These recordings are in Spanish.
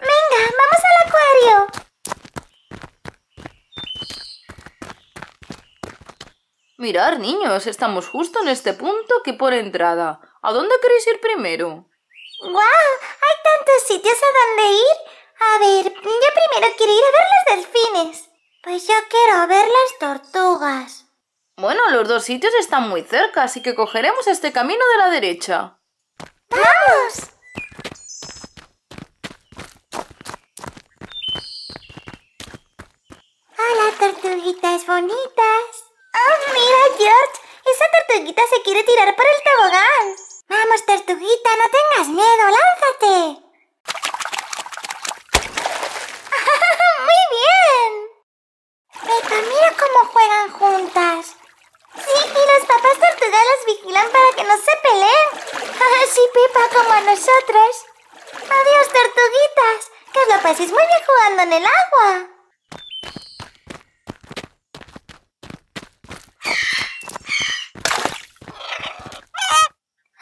¡Venga, vamos al acuario! Mirad, niños, estamos justo en este punto que por entrada. ¿A dónde queréis ir primero? ¡Guau! Hay tantos sitios a donde ir. A ver, yo primero quiero ir a ver los delfines. Pues yo quiero ver las tortugas. Bueno, los dos sitios están muy cerca, así que cogeremos este camino de la derecha. ¡Vamos! ¡Hola, ¡Ah, tortuguitas bonitas! ¡Oh, mira, George! Esa tortuguita se quiere tirar por el tobogán. Vamos, tortuguita, no tengas miedo, lánzate. ¡Muy bien! mira cómo juegan juntas. Sí, y los papás tortugas las vigilan para que no se Sí, pipa como como nosotros. Adiós, tortuguitas. Que lo paséis muy bien jugando en el agua.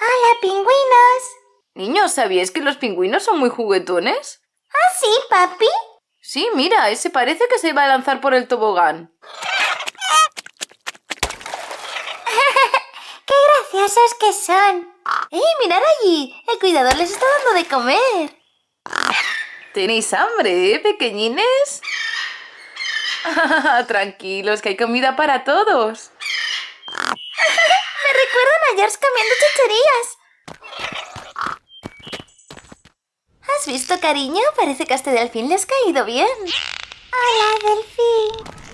¡Hola, pingüinos! Niños, ¿sabíais que los pingüinos son muy juguetones? ¿Ah, sí, papi? Sí, mira, ese parece que se iba a lanzar por el tobogán. graciosos que son! ¡Ey, ¡Eh, mirad allí! El cuidador les está dando de comer. ¿Tenéis hambre, eh, pequeñines? Tranquilos, que hay comida para todos. Me recuerdan a George comiendo chucherías. ¿Has visto, cariño? Parece que a este Delfín le has caído bien. Hola, Delfín.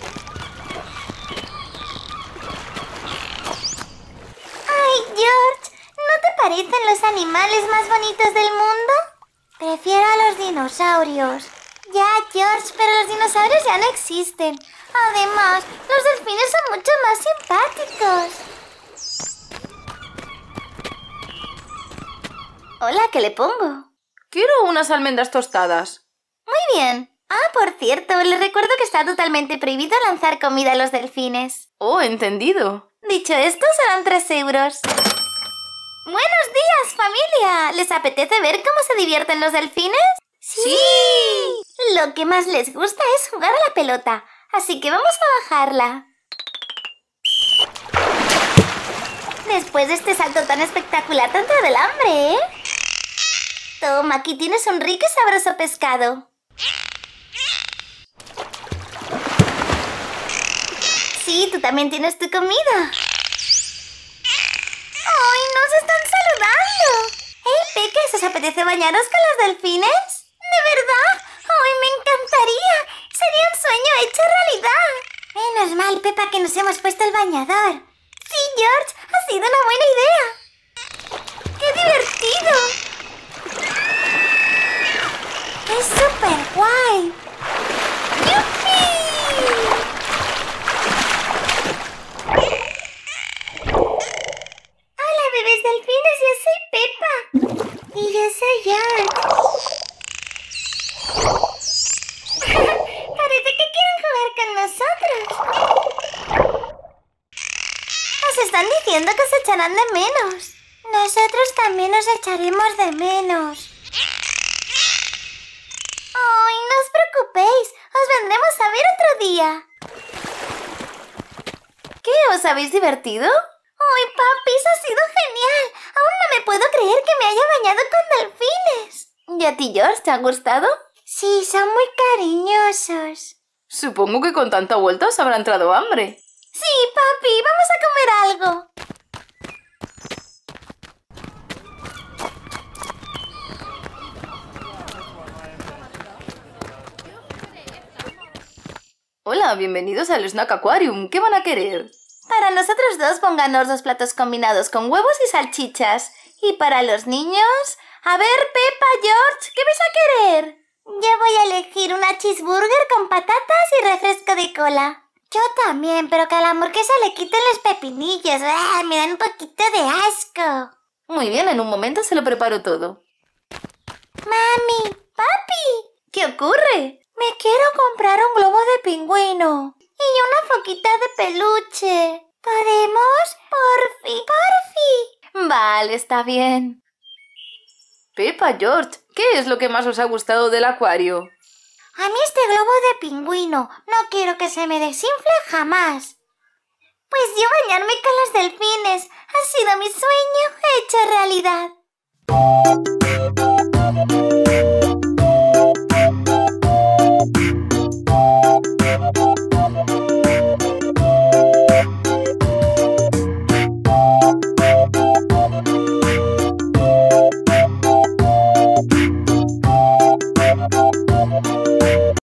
Dicen los animales más bonitos del mundo? Prefiero a los dinosaurios. Ya, George, pero los dinosaurios ya no existen. Además, los delfines son mucho más simpáticos. Hola, ¿qué le pongo? Quiero unas almendras tostadas. Muy bien. Ah, por cierto, les recuerdo que está totalmente prohibido lanzar comida a los delfines. Oh, entendido. Dicho esto, serán tres euros. Buenos días, familia. ¿Les apetece ver cómo se divierten los delfines? Sí. Lo que más les gusta es jugar a la pelota, así que vamos a bajarla. Después de este salto tan espectacular, tanto del hambre, ¿eh? Toma, aquí tienes un rico y sabroso pescado. Sí, tú también tienes tu comida. parece bañaros con los delfines? ¿De verdad? ¡Ay, me encantaría! Sería un sueño hecho realidad. Menos mal, Pepa, que nos hemos puesto el bañador. Sí, George, ha sido una buena idea. ¡Qué divertido! ¡Es súper guay! Parece que quieren jugar con nosotros. Nos están diciendo que se echarán de menos. Nosotros también nos echaremos de menos. ¡Ay, no os preocupéis! Os vendremos a ver otro día. ¿Qué? ¿Os habéis divertido? ¡Ay, papi! ha sido genial! Aún no me puedo creer que me haya bañado con delfines. ¿Y a ti, George, te han gustado? Sí, son muy cariñosos. Supongo que con tanta vuelta os habrá entrado hambre. Sí, papi, vamos a comer algo. Hola, bienvenidos al Snack Aquarium. ¿Qué van a querer? Para nosotros dos pónganos dos platos combinados con huevos y salchichas. Y para los niños, a ver, Pepa, George, ¿qué vais a querer? Yo voy a elegir una cheeseburger con patatas y refresco de cola. Yo también, pero que a la hamburguesa le quiten los pepinillos. ¡Ah, me dan un poquito de asco. Muy bien, en un momento se lo preparo todo. Mami, papi. ¿Qué ocurre? Me quiero comprar un globo de pingüino. Y una foquita de peluche. ¿Podemos? Porfi, porfi. Vale, está bien. Pepa, George, ¿qué es lo que más os ha gustado del acuario? A mí este globo de pingüino. No quiero que se me desinfle jamás. Pues yo bañarme con los delfines. Ha sido mi sueño hecho realidad.